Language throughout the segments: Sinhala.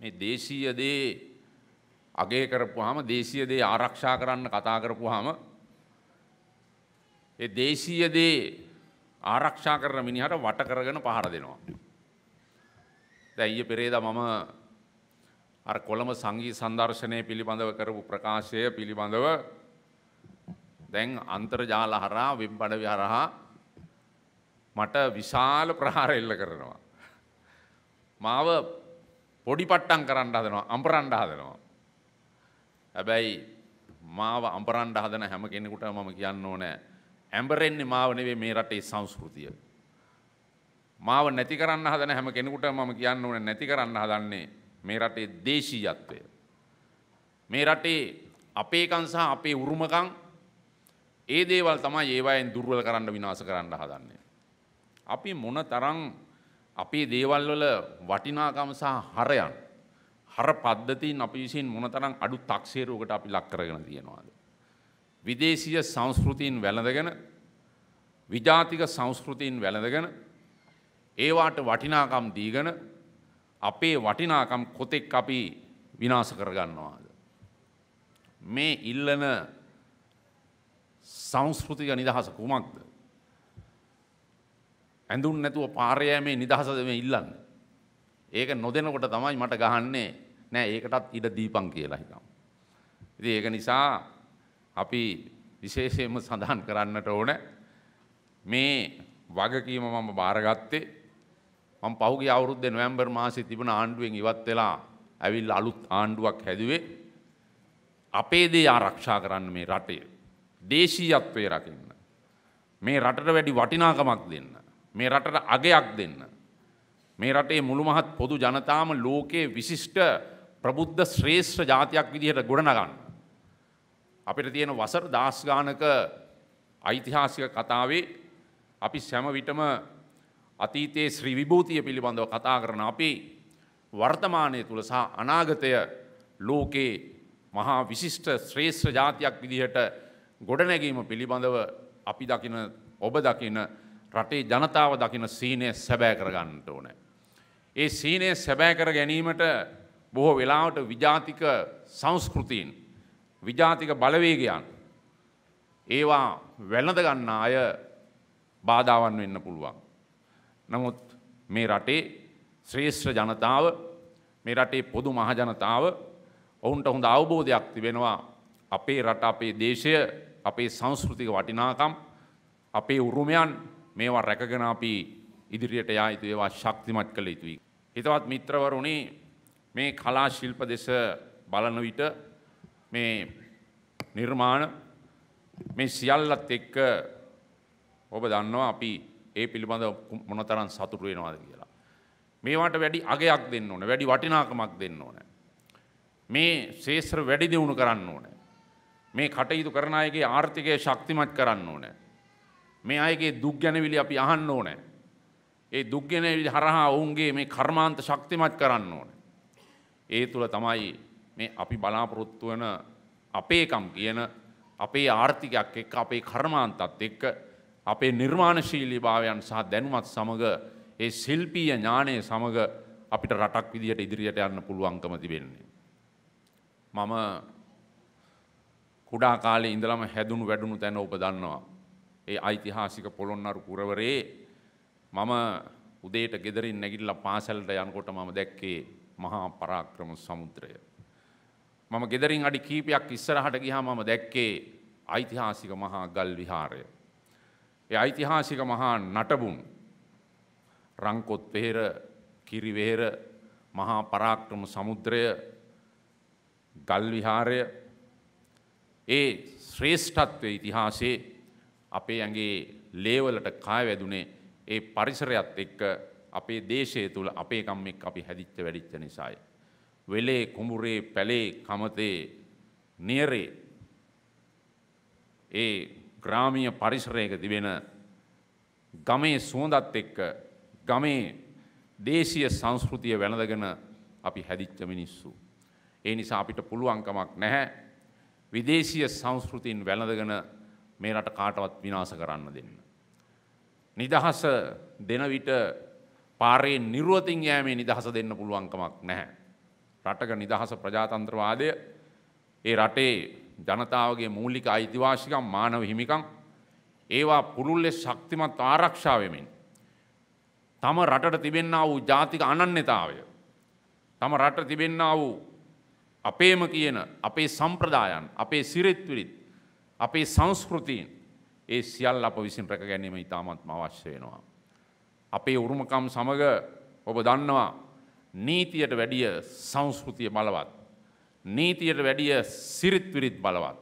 මේ දේශීය දේ අගේ කරපුවාම දේශීය දේ ආරක්ෂා කරන්න කතා කරපුවාම ඒ දේශීය දේ ආරක්ෂා කරන මිනිහට වට කරගෙන පහර දෙනවා. දැන් ඊයේ පෙරේදා මම අර කොළඹ සංගීත සංදර්ශනය පිළිබඳව කරපු ප්‍රකාශය පිළිබඳව දැන් අන්තර්ජාල හරහා වෙබ් අඩවි හරහා මට විශාල ප්‍රහාර එල්ල කරනවා. මාව පොඩි පට්ටම් කරන්න හදනවා අම්පරණ්ඩ හදනවා. හැබැයි මාව අම්පරණ්ඩ හදන හැම කෙනෙකුට මම කියන්න ඕනෑ ඇම්බරෙන්නේ මාව නෙවේ මේ රටේ සංස්කෘතිය. මාව නැති කරන්න හදන හැම කෙනෙකුට මම කියන්න ඕන නැති කරන්න හදන්නේ මේ රටේ දේශීයත්වය. මේ රටේ අපේකන් සහ අපේ උරුමකං ඒ දේවල් තමයි ඒවායෙන් දුර්වල කරන්න විනාස කරන්න හදන්නේ. අපි මොන තරං අපේ දේවල් වල වටිනාකම සහ හරයන් හර පද්ධතින් අපි විසින් මොනතරම් අඩු තක්සේරුවකට අපි ලක් කරගෙන තියෙනවාද විදේශීය සංස්කෘතීන් වැළඳගෙන විජාතික සංස්කෘතීන් වැළඳගෙන ඒවාට වටිනාකම් දීගෙන අපේ වටිනාකම් කොතෙක් අපි විනාශ කරගන්නවාද මේ ඉල්ලන සංස්කෘතික නිදහස කුමක්ද ඇඳුන් නැතුව පාරයෑමේ නිදහසද මේ ඉල්ලන්න. ඒක නොදෙනකොට තමයි මට ගහන්නේ නෑ ඒකටත් ඉඩ දීපන් කියලා හිතම්. ඉතින් ඒක නිසා අපි විශේෂයෙන්ම සඳහන් කරන්නට ඕන මේ වගකීම මම බාරගත්තේ මම පහුගිය අවුරුද්දේ නොවැම්බර් මාසයේ තිබුණ ආණ්ඩුවෙන් ඉවත් වෙලා ඇවිල්ලා අලුත් ආණ්ඩුවක් හැදුවේ අපේ දේ ආරක්ෂා කරන්න මේ රටේ දේශීයත්වයේ රකින්න මේ රටට වැඩි වටිනාකමක් දෙන්න මේ රටට අගයක් දෙන්න. මේ රටේ මුළුමහත් පොදු ජනතාම ලෝකයේ විශිෂ්ට ප්‍රබුද්ධ ශ්‍රේෂ්ඨ ජාතියක් විදිහට ගොඩනගන්න. අපිට තියෙන වසර දාස් ගානක ඓතිහාසික කතාවේ අපි සෑම විටම අතීතයේ ශ්‍රී විභූතිය පිළිබඳව කතා කරන අපි වර්තමානය තුළ සහ අනාගතය ලෝකයේ මහා විශිෂ්ට ශ්‍රේෂ්ඨ ජාතියක් විදිහට ගොඩනැගීම පිළිබඳව අපි දකින ඔබ දකින රටේ ජනතාව දකින සීනය සැබෑ කරගන්නට ඕන. ඒ සීනය සැබෑ කර ගැනීමට බොහෝ වෙලාවට විජාතික සංස්කෘතිීන් විජාතික බලවේගයන් ඒවා වැළඳ ගන්න අය බාධාවන් වෙන්න පුළුවන්. නමුත් මේ රටේ ශ්‍රේෂ්ඨ ජනතාව මේ රටේ පොදු මහජනතාව ඔවුන්ට හොඳ අවබෝධයක් තිබෙනවා අපේ රට අපේ දේශය අපේ සංස්කෘතික වටිනාකම් අපේ උරුමයන් මේවා රැකගෙන අපි ඉදිරියට යා යුතු ඒවා ශක්තිමත් කළ යුතුයි. හිතවත් මිත්‍රවරුනි මේ කලා ශිල්ප දෙස බලන විට මේ නිර්මාණ මේ සියල්ලත් එක්ක ඔබ දන්නවා අපි ඒ පිළිබඳ මොනතරම් සතුටු වෙනවාද කියලා. මේවට වැඩි අගයක් දෙන්න ඕන, වැඩි වටිනාකමක් දෙන්න ඕන. මේ ශේෂ්ත්‍ර වැඩි දියුණු කරන්න ඕන. මේ කටයුතු කරන අයගේ ආර්ථිකය ශක්තිමත් කරන්න ඕනේ. මේ අයගේ දුක් ගැනවිලි අපි අහන්න ඕනෑ. ඒ දුක්ගෙනවිලි හරහා ඔවුන්ගේ මේ කර්මාන්ත ශක්තිමත් කරන්න ඕන. ඒ තුළ තමයි මේ අපි බලාපොරොත්තු වන අපේකම් කියන අපේ ආර්ථිකයක් එක්ක අපේ කර්මාන්තත් එක්ක අපේ නිර්මාණශීලී භාවයන් සහ දැනුමත් සමඟ ඒ ශිල්පීය ඥානය සමඟ අපිට රටක් විදිහට ඉදිරියට යන්න පුළුවන්කම තිබෙන්නේ. මම කුඩා කාලේ ඉඳලම හැදුණු වැඩුණු තැන ඔබ දන්නවා. ඒ ඓතිහාසික පොළොන්නරු පුරවරේ මම උදේට ගෙදරින් නැගිටලා පාසැලට යනකොට මම දැක්කේ මහා පරාක්‍රම සමුද්‍රය. මම ගෙදරින් අඩි කීපයක් ඉස්සරහට ගියා මම දැක්කේ ඓතිහාසික මහා ගල් විහාරය. ඒ ඓතිහාසික මහා නටබුන් රංකොත් වෙහෙර කිරිවෙහෙර මහා පරාක්‍රම සමුද්‍රය ගල් විහාරය ඒ ශ්‍රේෂ්ඨත්වය ඉතිහාසේ අපේ ඇගේ ලේවලට කාය වැදුනේ ඒ පරිසරයත් එක්ක අපේ දේශය තුළ අපේ කම්මෙක් අපි හැදිච්ච වැඩිච්ච නිසායි. වෙලේ කුඹුරේ පැලේ කමතේ නියරේ ඒ ග්‍රාමීය පරිසරයක තිබෙන ගමේ සුවඳත් එක්ක ගමේ දේශීය සංස්කෘතිය වැළඳගෙන අපි හැදිච්ච මිනිස්සු. ඒ නිසා අපිට පුළුවන්කමක් නැහැ විදේශීය සංස්කෘතින් වැළඳගෙන මේ රට කාටවත් විනාස කරන්න දෙන්න. නිදහස දෙන විට පාරේ නිර්ුවතින් යෑමේ නිදහස දෙන්න පුළුවන්කමක් නැහැ. රටක නිදහස ප්‍රජාතන්ත්‍රවාදය ඒ රටේ ජනතාවගේ මූලික අයිතිවාශිකම් මානව හිමිකම් ඒවා පුළුල්ලෙ ශක්තිමත් ආරක්ෂාවමින්. තම රටට තිබෙන්න වූ ජාතික අනන්‍යතාවය. තම රට තිබෙන්න වූ අපේම කියන අපේ සම්ප්‍රදායන් අපේ සිරෙත්විරිත් අපේ සංස්කෘතියෙන් ඒ සියල් අප විසින් රැක ගැනීම ඉතාමත්ම අවශ්‍ය වෙනවා. අපේ උරුමකම් සමඟ ඔබ දන්නවා නීතියට වැඩිය සංස්කෘතිය බලවත්. නීතියට වැඩිය සිරිත් විරිත් බලවත්.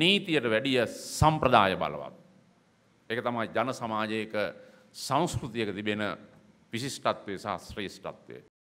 නීතියට වැඩිය සම්ප්‍රදාය බලවත්. එක තමයි ජන සමාජයක සංස්කෘතියක තිබෙන විශිෂ්ටත්වය සහ ශ්‍රේෂ්ඨත්වය.